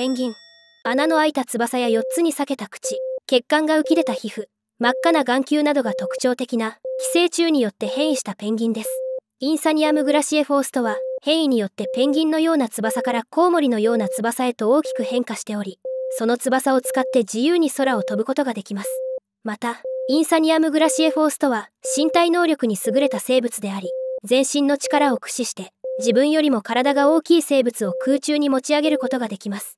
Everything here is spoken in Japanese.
ペンギン穴の開いた翼や4つに裂けた口血管が浮き出た皮膚真っ赤な眼球などが特徴的な寄生虫によって変異したペンギンですインサニアム・グラシエフォースとは変異によってペンギンのような翼からコウモリのような翼へと大きく変化しておりその翼を使って自由に空を飛ぶことができますまたインサニアム・グラシエフォースとは身体能力に優れた生物であり全身の力を駆使して自分よりも体が大きい生物を空中に持ち上げることができます